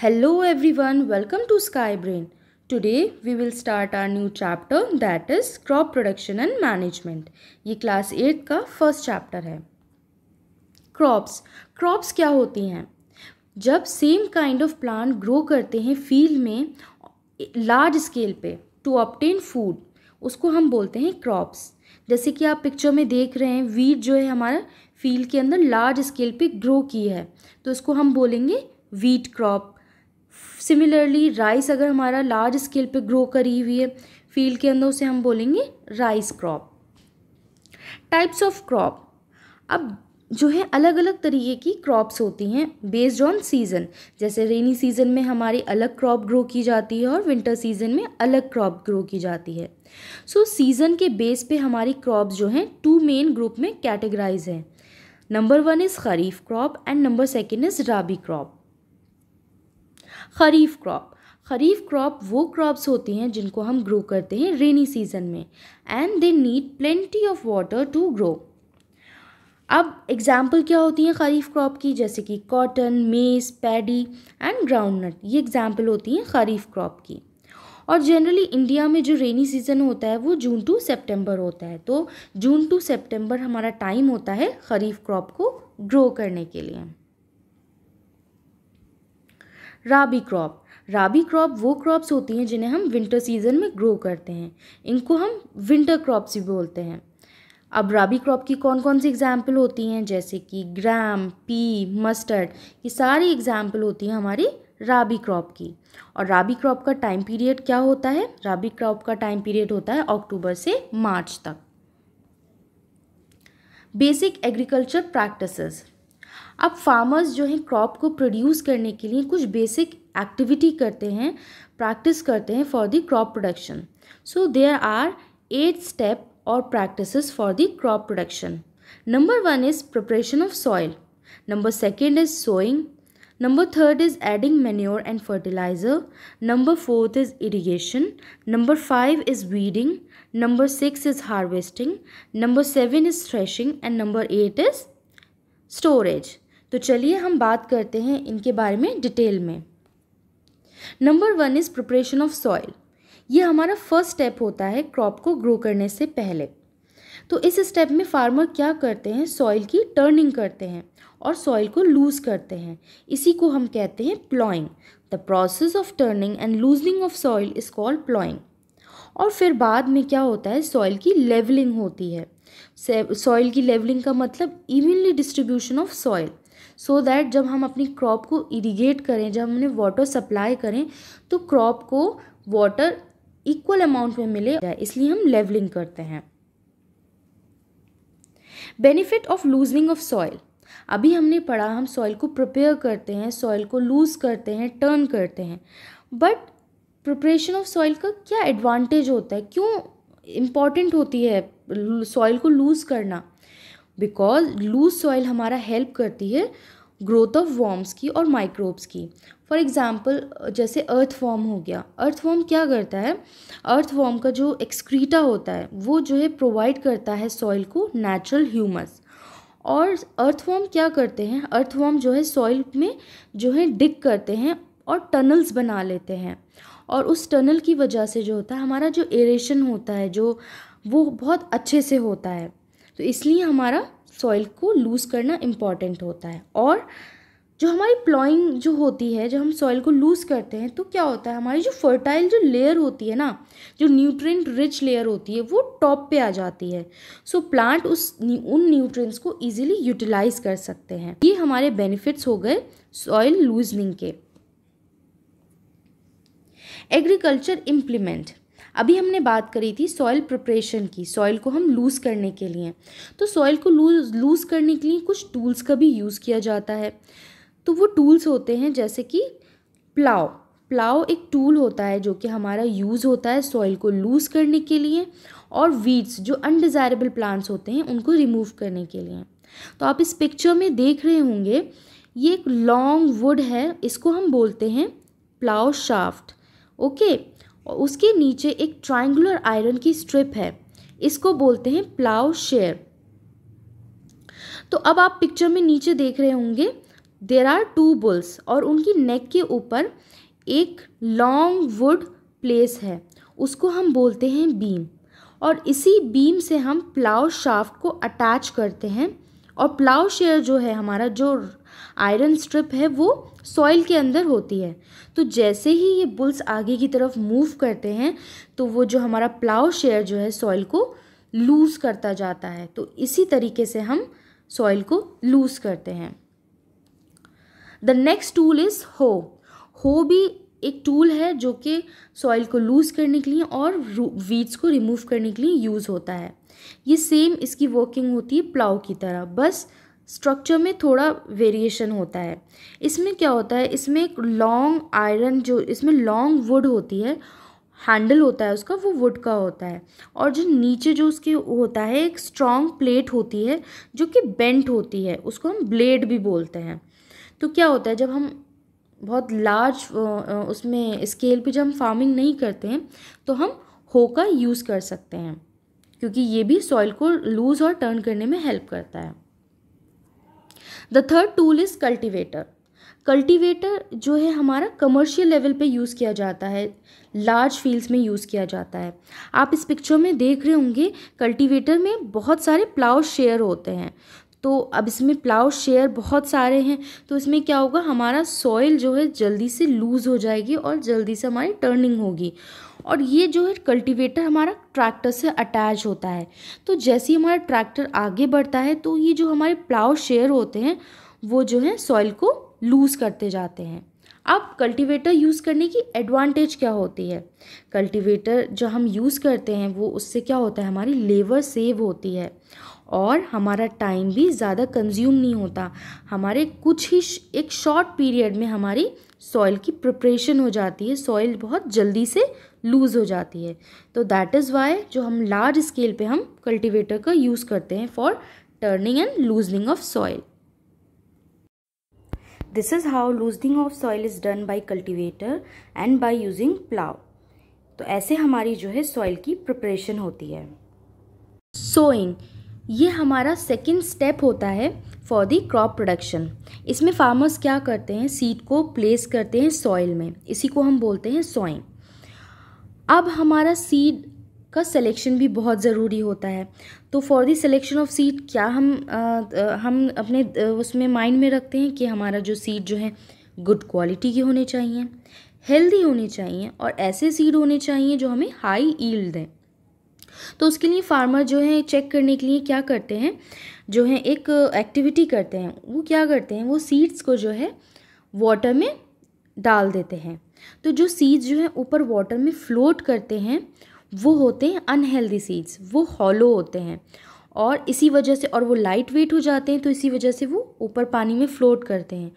hello everyone welcome to Sky Brain today we will start our new chapter that is crop production and management ये class eight का first chapter है crops crops क्या होती हैं जब same kind of plant grow करते हैं field में लार्ज स्केल पे टू ऑप्टेन फूड उसको हम बोलते हैं क्रॉप्स जैसे कि आप पिक्चर में देख रहे हैं वीट जो है हमारा फील्ड के अंदर लार्ज स्केल पे ग्रो की है तो इसको हम बोलेंगे वीट क्रॉप सिमिलरली राइस अगर हमारा लार्ज स्केल पे ग्रो करी हुई है फील्ड के अंदर उसे हम बोलेंगे rice crop types of crop अब जो है अलग अलग तरीके की क्रॉप्स होती हैं बेस्ड ऑन सीज़न जैसे रेनी सीज़न में हमारी अलग क्रॉप ग्रो की जाती है और विंटर सीज़न में अलग क्रॉप ग्रो की जाती है सो so, सीज़न के बेस पे हमारी क्रॉप्स जो हैं टू मेन ग्रुप में कैटेगराइज हैं number one is kharif crop and number second is rabi crop kharif crop kharif crop वो क्रॉप्स होती हैं जिनको हम ग्रो करते हैं रेनी सीजन में and they need plenty of water to grow अब एग्ज़ाम्पल क्या होती हैं खरीफ क्रॉप की जैसे कि cotton maize paddy and groundnut ये एग्ज़ाम्पल होती हैं खरीफ क्रॉप की और जनरली इंडिया में जो रेनी सीज़न होता है वो जून टू सितंबर होता है तो जून टू सितंबर हमारा टाइम होता है खरीफ क्रॉप को ग्रो करने के लिए राबी क्रॉप राबी क्रॉप वो क्रॉप्स होती हैं जिन्हें हम विंटर सीजन में ग्रो करते हैं इनको हम विंटर क्रॉप्स भी बोलते हैं अब राबी क्रॉप की कौन कौन सी एग्जाम्पल होती हैं जैसे कि ग्राम पी मस्टर्ड ये सारी एग्जाम्पल होती हैं हमारी राबी क्रॉप की और राबी क्रॉप का टाइम पीरियड क्या होता है राबी क्रॉप का टाइम पीरियड होता है अक्टूबर से मार्च तक बेसिक एग्रीकल्चर प्रैक्टिसेस अब फार्मर्स जो हैं क्रॉप को प्रोड्यूस करने के लिए कुछ बेसिक एक्टिविटी करते हैं प्रैक्टिस करते हैं for the crop production so there are eight step और practice for the crop production number one is preparation of soil number second is sowing number third is adding manure and fertilizer number fourth is irrigation number five is weeding number six is harvesting number seven is threshing and number eight is storage तो चलिए हम बात करते हैं इनके बारे में detail में number one is preparation of soil ये हमारा फर्स्ट स्टेप होता है क्रॉप को ग्रो करने से पहले तो इस स्टेप में फार्मर क्या करते हैं सॉइल की टर्निंग करते हैं और सॉइल को लूज़ करते हैं इसी को हम कहते हैं ploughing the process of turning and loosening of soil is called ploughing और फिर बाद में क्या होता है सॉइल की लेवलिंग होती है सॉइल की लेवलिंग का मतलब evenly distribution of soil so so that जब हम अपनी क्रॉप को इरीगेट करें जब हमने वाटर सप्लाई करें तो क्रॉप को वाटर इक्वल अमाउंट में मिले इसलिए हम लेवलिंग करते हैं benefit of loosing of soil अभी हमने पढ़ा हम सॉइल को प्रिपेयर करते हैं सॉइल को लूज़ करते हैं टर्न करते हैं बट प्रिपरेशन ऑफ सॉइल का क्या एडवांटेज होता है क्यों इम्पॉर्टेंट होती है सॉइल को लूज़ करना बिकॉज लूज सॉइल हमारा हेल्प करती है ग्रोथ ऑफ वॉर्म्स की और माइक्रोब्स की फॉर एग्ज़ाम्पल जैसे अर्थ फॉर्म हो गया अर्थ फॉर्म क्या करता है अर्थ फॉर्म का जो एक्सक्रीटा होता है वो जो है प्रोवाइड करता है सॉइल को नेचुरल ह्यूमस और अर्थ फॉर्म क्या करते हैं अर्थ फॉर्म जो है सॉइल में जो है डिक करते हैं और टनल्स बना लेते हैं और उस टनल की वजह से जो होता है हमारा जो एरेशन होता है जो वो बहुत अच्छे से होता है तो इसलिए हमारा सॉइल को लूज़ करना इम्पॉर्टेंट होता है और जो हमारी प्लॉइंग जो होती है जब हम सॉइल को लूज़ करते हैं तो क्या होता है हमारी जो फर्टाइल जो लेयर होती है ना जो न्यूट्रिएंट रिच लेयर होती है वो टॉप पे आ जाती है सो so, प्लांट उस उन न्यूट्रिएंट्स को इजीली यूटिलाइज कर सकते हैं ये हमारे बेनिफिट्स हो गए सॉइल लूजनिंग के एग्रीकल्चर इम्प्लीमेंट अभी हमने बात करी थी सॉइल प्रिपरेशन की सॉइल को हम लूज़ करने के लिए तो सॉइल को लूज लूज़ करने के लिए कुछ टूल्स का भी यूज़ किया जाता है तो वो टूल्स होते हैं जैसे कि प्लाव प्लाव एक टूल होता है जो कि हमारा यूज़ होता है सॉइल को लूज़ करने के लिए और वीड्स जो अनडिज़ायरेबल प्लांट्स होते हैं उनको रिमूव करने के लिए तो आप इस पिक्चर में देख रहे होंगे ये एक लॉन्ग वुड है इसको हम बोलते हैं प्लाव शाफ्ट ओके और उसके नीचे एक ट्राइंगुलर आयरन की स्ट्रिप है इसको बोलते हैं प्लाव शेयर तो अब आप पिक्चर में नीचे देख रहे होंगे देर आर टू बुल्स और उनकी नेक के ऊपर एक लॉन्ग वुड प्लेस है उसको हम बोलते हैं बीम और इसी बीम से हम प्लाव शाफ्ट को अटैच करते हैं और प्लाव शेयर जो है हमारा जो आयरन स्ट्रिप है वो सॉइल के अंदर होती है तो जैसे ही ये बुल्स आगे की तरफ मूव करते हैं तो वो जो हमारा प्लाव शेयर जो है सॉइल को लूज़ करता जाता है तो इसी तरीके से हम सॉइल को लूज़ करते हैं द नेक्स्ट टूल इज़ हो हो भी एक टूल है जो कि सॉइल को लूज़ करने के लिए और वीड्स को रिमूव करने के लिए यूज़ होता है ये सेम इसकी वर्किंग होती है प्लाव की तरह बस स्ट्रक्चर में थोड़ा वेरिएशन होता है इसमें क्या होता है इसमें एक लॉन्ग आयरन जो इसमें लॉन्ग वुड होती है हैंडल होता है उसका वो वुड का होता है और जो नीचे जो उसके होता है एक स्ट्रॉन्ग प्लेट होती है जो कि बेंट होती है उसको हम ब्लेड भी बोलते हैं तो क्या होता है जब हम बहुत लार्ज उसमें स्केल पे जब हम फार्मिंग नहीं करते हैं तो हम हो का यूज़ कर सकते हैं क्योंकि ये भी सॉइल को लूज़ और टर्न करने में हेल्प करता है the third tool is cultivator cultivator जो है हमारा कमर्शियल लेवल पे यूज़ किया जाता है लार्ज फील्ड्स में यूज़ किया जाता है आप इस पिक्चर में देख रहे होंगे कल्टिवेटर में बहुत सारे प्लाव शेयर होते हैं तो अब इसमें प्लाव शेयर बहुत सारे हैं तो इसमें क्या होगा हमारा सॉइल जो है जल्दी से लूज़ हो जाएगी और जल्दी से हमारी टर्निंग होगी और ये जो है कल्टीवेटर हमारा ट्रैक्टर से अटैच होता है तो जैसे ही हमारा ट्रैक्टर आगे बढ़ता है तो ये जो हमारे प्लाव शेयर होते हैं वो जो है सॉइल को लूज़ करते जाते हैं अब कल्टीवेटर यूज़ करने की एडवांटेज क्या होती है कल्टीवेटर जो हम यूज़ करते हैं वो उससे क्या होता है हमारी लेबर सेव होती है और हमारा टाइम भी ज़्यादा कंज्यूम नहीं होता हमारे कुछ ही एक शॉर्ट पीरियड में हमारी सॉइल की प्रिपरेशन हो जाती है सॉइल बहुत जल्दी से लूज़ हो जाती है तो दैट इज़ वाई जो हम लार्ज स्केल पे हम कल्टीवेटर का यूज़ करते हैं for turning and loosening of soil this is how loosening of soil is done by cultivator and by using plough तो ऐसे हमारी जो है सॉइल की प्रिपरेशन होती है सोइंग ये हमारा सेकेंड स्टेप होता है फॉर दी क्रॉप प्रोडक्शन इसमें फार्मर्स क्या करते हैं सीड को प्लेस करते हैं सॉइल में इसी को हम बोलते हैं सोइंग अब हमारा सीड का सिलेक्शन भी बहुत ज़रूरी होता है तो for the selection of seed क्या हम आ, हम अपने उसमें माइंड में रखते हैं कि हमारा जो सीड जो है गुड क्वालिटी के होने चाहिए हेल्दी होने चाहिए और ऐसे सीड होने चाहिए जो हमें हाई ईल्ड दें तो उसके लिए फार्मर जो है चेक करने के लिए क्या करते हैं जो है एक एक्टिविटी करते हैं वो क्या करते हैं वो सीड्स को जो है वाटर में डाल देते हैं तो जो सीड्स जो हैं ऊपर वाटर में फ्लोट करते हैं वो होते हैं अनहेल्दी सीड्स वो हॉलो होते हैं और इसी वजह से और वो लाइट वेट हो जाते हैं तो इसी वजह से वो ऊपर पानी में फ्लोट करते हैं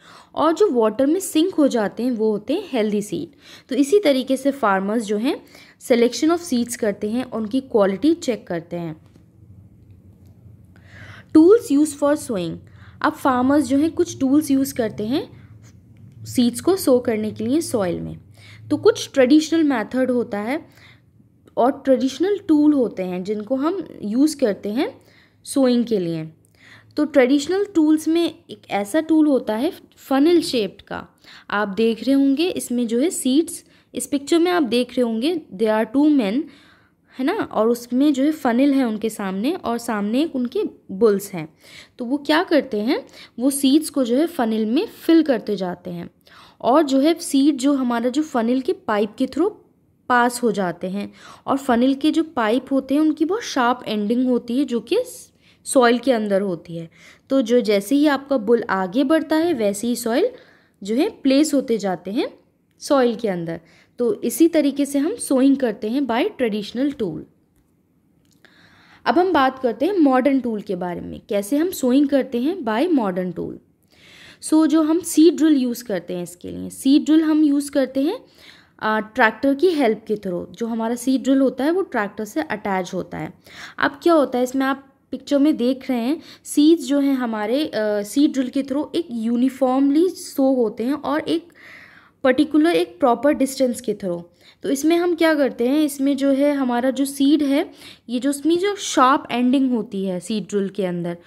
और जो वाटर में सिंक हो जाते हैं वो होते हैं हेल्दी सीड तो इसी तरीके से फार्मर्स जो हैं सेलेक्शन ऑफ सीड्स करते हैं उनकी क्वालिटी चेक करते हैं टूल्स यूज़ फॉर सोइंग अब फार्मर्स जो हैं कुछ टूल्स यूज़ करते हैं सीड्स को सो करने के लिए सॉइल में तो कुछ ट्रेडिशनल मेथड होता है और ट्रेडिशनल टूल होते हैं जिनको हम यूज़ करते हैं सोइंग के लिए तो ट्रेडिशनल टूल्स में एक ऐसा टूल होता है फनल शेप्ड का आप देख रहे होंगे इसमें जो है सीड्स इस पिक्चर में आप देख रहे होंगे दे आर टू मैन है ना और उसमें जो है फनिल है उनके सामने और सामने एक उनके बुल्स हैं तो वो क्या करते हैं वो सीड्स को जो है फनिल में फिल करते जाते हैं और जो है सीड जो हमारा जो फनिल के पाइप के थ्रू पास हो जाते हैं और फनिल के जो पाइप होते हैं उनकी बहुत शार्प एंडिंग होती है जो कि सॉइल के अंदर होती है तो जो जैसे ही आपका बुल आगे बढ़ता है वैसे ही सॉइल जो है प्लेस होते जाते हैं सॉइल के अंदर तो इसी तरीके से हम सोइंग करते हैं बाय ट्रेडिशनल टूल अब हम बात करते हैं मॉडर्न टूल के बारे में कैसे हम सोइंग करते हैं बाय मॉडर्न टूल सो जो हम सी ड्रिल यूज़ करते हैं इसके लिए सीड ड्रिल हम यूज़ करते हैं ट्रैक्टर की हेल्प के थ्रू जो हमारा सी ड्रिल होता है वो ट्रैक्टर से अटैच होता है अब क्या होता है इसमें आप पिक्चर में देख रहे हैं सीड्स जो हैं हमारे सीड ड्रिल के थ्रू एक यूनिफॉर्मली सो होते हैं और एक पर्टिकुलर एक प्रॉपर डिस्टेंस के थ्रू तो इसमें हम क्या करते हैं इसमें जो है हमारा जो सीड है ये जो उसमें जो शार्प एंडिंग होती है सीड ड्रिल के अंदर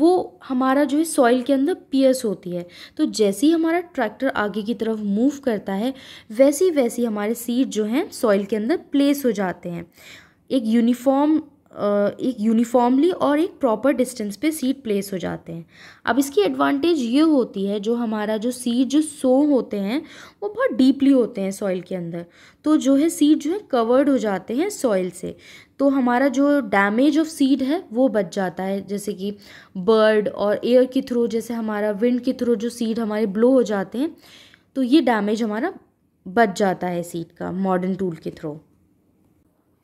वो हमारा जो है सॉइल के अंदर पियर्स होती है तो जैसे ही हमारा ट्रैक्टर आगे की तरफ मूव करता है वैसी वैसी हमारे सीड जो हैं सॉइल के अंदर प्लेस हो जाते हैं एक यूनिफॉर्म एक यूनिफॉर्मली और एक प्रॉपर डिस्टेंस पे सीड प्लेस हो जाते हैं अब इसकी एडवांटेज ये होती है जो हमारा जो सीड जो सो होते हैं वो बहुत डीपली होते हैं सॉइल के अंदर तो जो है सीड जो है कवर्ड हो जाते हैं सॉइल से तो हमारा जो डैमेज ऑफ सीड है वो बच जाता है जैसे कि बर्ड और एयर के थ्रू जैसे हमारा विंड के थ्रू जो सीड हमारे ब्लो हो जाते हैं तो ये डैमेज हमारा बच जाता है सीड का मॉडर्न टूल के थ्रू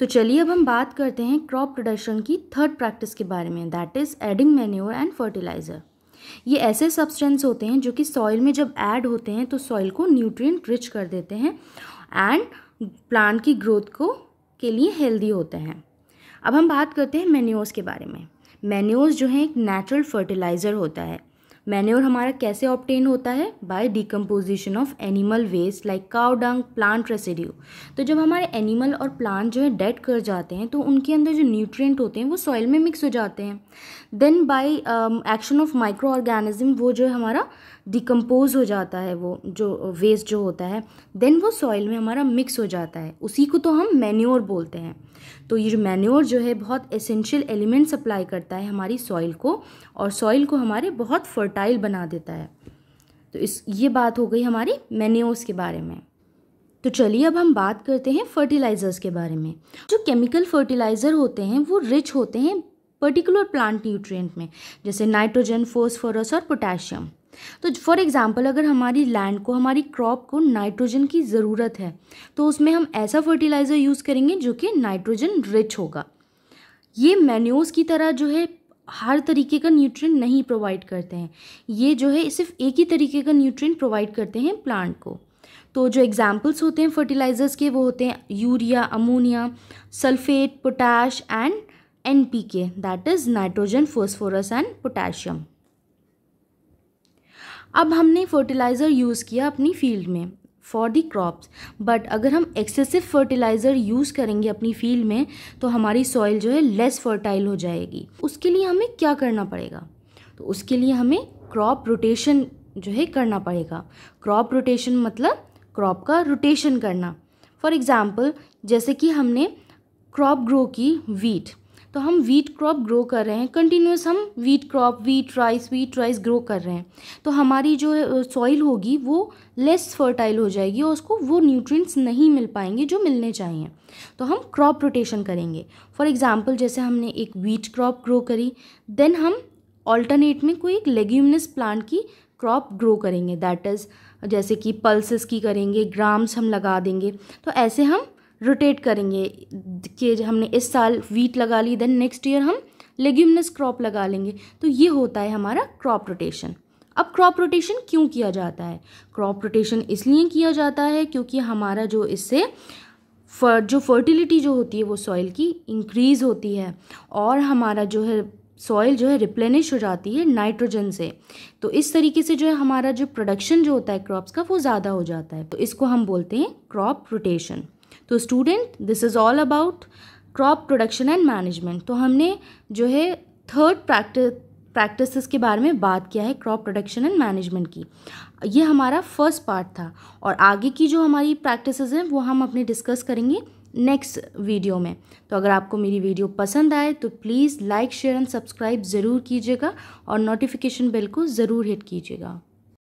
तो चलिए अब हम बात करते हैं क्रॉप प्रोडक्शन की थर्ड प्रैक्टिस के बारे में that is adding manure and fertilizer ये ऐसे सब्सटेंस होते हैं जो कि सॉइल में जब ऐड होते हैं तो सॉइल को न्यूट्रिएंट रिच कर देते हैं एंड प्लांट की ग्रोथ को के लिए हेल्दी होते हैं अब हम बात करते हैं मेन्योर्स के बारे में मेन्योर्स जो है एक नेचुरल फर्टिलाइज़र होता है मैन्योर हमारा कैसे ऑप्टेन होता है by decomposition of animal waste like cow dung plant residue तो जब हमारे एनिमल और प्लांट जो है डेड कर जाते हैं तो उनके अंदर जो न्यूट्रिएंट होते हैं वो सॉइल में मिक्स हो जाते हैं then by action of microorganism वो जो है हमारा डिकम्पोज हो जाता है वो जो वेस्ट uh, जो होता है देन वो सॉइल में हमारा मिक्स हो जाता है उसी को तो हम मैन्योर बोलते हैं तो ये जो मैन्योर जो है बहुत एसेंशियल एलिमेंट सप्लाई करता है हमारी सॉइल को और सॉइल को हमारे बहुत फर्टाइल बना देता है तो इस ये बात हो गई हमारी मैन्योर्स के बारे में तो चलिए अब हम बात करते हैं फर्टिलाइज़र्स के बारे में जो केमिकल फर्टिलाइज़र होते हैं वो रिच होते हैं पर्टिकुलर प्लांट न्यूट्रिएंट में जैसे नाइट्रोजन फोस्फोरस और पोटेशियम तो फॉर एग्ज़ाम्पल अगर हमारी लैंड को हमारी क्रॉप को नाइट्रोजन की ज़रूरत है तो उसमें हम ऐसा फर्टिलाइज़र यूज़ करेंगे जो कि नाइट्रोजन रिच होगा ये मेन्योज की तरह जो है हर तरीके का न्यूट्रिएंट नहीं प्रोवाइड करते हैं ये जो है सिर्फ एक ही तरीके का न्यूट्रिएंट प्रोवाइड करते हैं प्लांट को तो जो एग्जाम्पल्स होते हैं फर्टिलाइज़र्स के वो होते हैं urea ammonia sulphate potash and N P K that is nitrogen phosphorus and potassium अब हमने फर्टिलाइज़र यूज़ किया अपनी फील्ड में फॉर दी क्रॉप्स बट अगर हम एक्सेसिव फर्टिलाइज़र यूज़ करेंगे अपनी फील्ड में तो हमारी सॉइल जो है लेस फर्टाइल हो जाएगी उसके लिए हमें क्या करना पड़ेगा तो उसके लिए हमें क्रॉप रोटेशन जो है करना पड़ेगा क्रॉप रोटेशन मतलब क्रॉप का रोटेशन करना फॉर एग्ज़ाम्पल जैसे कि हमने क्रॉप ग्रो की वीट तो हम वीट क्रॉप ग्रो कर रहे हैं कंटिन्यूस हम wheat crop wheat rice wheat rice grow कर रहे हैं तो हमारी जो सॉइल होगी वो लेस फर्टाइल हो जाएगी और उसको वो न्यूट्रिएंट्स नहीं मिल पाएंगे जो मिलने चाहिए तो हम क्रॉप रोटेशन करेंगे फॉर एग्ज़ाम्पल जैसे हमने एक वीट क्रॉप ग्रो करी देन हम ऑल्टरनेट में कोई एक लेग्यूमिनस प्लांट की क्रॉप ग्रो करेंगे दैट इज़ जैसे कि पल्सेस की करेंगे ग्राम्स हम लगा देंगे तो ऐसे हम रोटेट करेंगे कि हमने इस साल वीट लगा ली देन नेक्स्ट ईयर हम लेग्यूमिनस क्रॉप लगा लेंगे तो ये होता है हमारा क्रॉप रोटेशन अब क्रॉप रोटेशन क्यों किया जाता है क्रॉप रोटेशन इसलिए किया जाता है क्योंकि हमारा जो इससे फर जो फर्टिलिटी जो होती है वो सॉइल की इंक्रीज़ होती है और हमारा जो है सॉइल जो है रिप्लेनिश हो जाती है नाइट्रोजन से तो इस तरीके से जो है हमारा जो प्रोडक्शन जो होता है क्रॉप्स का वो ज़्यादा हो जाता है तो इसको हम बोलते हैं क्रॉप रोटेशन तो student this is all about crop production and management तो हमने जो है थर्ड प्रैक्टिस प्रैक्टिसेस के बारे में बात किया है क्रॉप प्रोडक्शन एंड मैनेजमेंट की ये हमारा फर्स्ट पार्ट था और आगे की जो हमारी प्रैक्टिसेस हैं वो हम अपने डिस्कस करेंगे नेक्स्ट वीडियो में तो अगर आपको मेरी वीडियो पसंद आए तो please like share and subscribe ज़रूर कीजिएगा और नोटिफिकेशन बेल को ज़रूर हिट कीजिएगा